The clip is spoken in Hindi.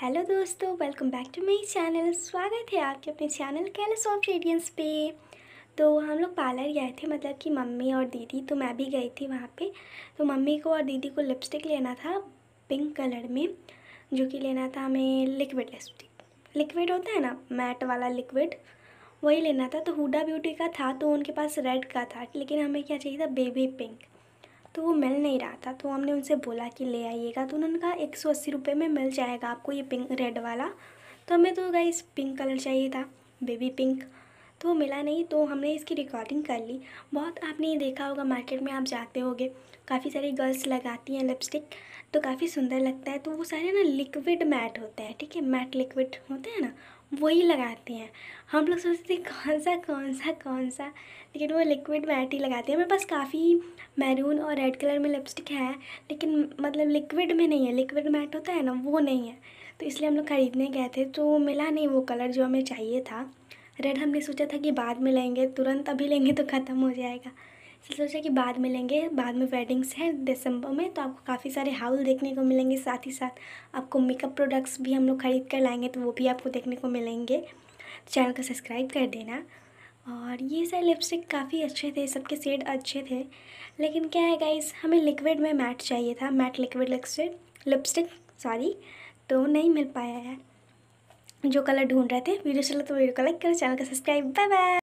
हेलो दोस्तों welcome back to my channel स्वागत है आपके अपने चैनल कैलस ऑफ रेडियंस पे तो हम लोग पार्लर गए थे मतलब कि मम्मी और दीदी तो मैं भी गई थी वहाँ पे तो मम्मी को और दीदी को लिपस्टिक लेना था पिंक कलर में जो कि लेना था हमें लिक्विड लिपस्टिक लिक्विड होता है ना मैट वाला लिक्विड वही लेना था तो हुडा ब्यूटी का था तो उनके पास रेड का था लेकिन हमें क्या चाहिए था बेबी पिंक तो वो मिल नहीं रहा था तो हमने उनसे बोला कि ले आइएगा तो उन्होंने कहा एक सौ अस्सी रुपये में मिल जाएगा आपको ये पिंक रेड वाला तो हमें तो गाइस पिंक कलर चाहिए था बेबी पिंक तो मिला नहीं तो हमने इसकी रिकॉर्डिंग कर ली बहुत आपने ये देखा होगा मार्केट में आप जाते होगे काफ़ी सारी गर्ल्स लगाती हैं लिपस्टिक तो काफ़ी सुंदर लगता है तो वो सारे ना लिक्विड मैट होते हैं ठीक है मैट लिक्विड होते हैं ना वही लगाते हैं हम लोग सोचते हैं कौन सा कौन सा कौन सा लेकिन वो लिक्विड मैट ही लगाते हैं मेरे पास काफ़ी मैरून और रेड कलर में लिपस्टिक है लेकिन मतलब लिक्विड में नहीं है लिक्विड मैट होता है ना वो नहीं है तो इसलिए हम लोग ख़रीदने गए थे तो मिला नहीं वो कलर जो हमें चाहिए था रेड हमने सोचा था कि बाद में लेंगे तुरंत अभी लेंगे तो ख़त्म हो जाएगा इसलिए सोचा कि बाद में लेंगे बाद में वेडिंग्स हैं दिसंबर में तो आपको काफ़ी सारे हाउल देखने को मिलेंगे साथ ही साथ आपको मेकअप प्रोडक्ट्स भी हम लोग ख़रीद कर लाएंगे तो वो भी आपको देखने को मिलेंगे चैनल को सब्सक्राइब कर देना और ये सारे लिपस्टिक काफ़ी अच्छे थे सबके सेड अच्छे थे लेकिन क्या है गाइस हमें लिक्विड में मैट चाहिए था matte liquid lipstick lipstick sorry तो नहीं मिल पाया है जो कलर ढूंढ रहे थे वीडियो चलो तो वीडियो को लाइक करो चैनल का सब्सक्राइब बाय बाय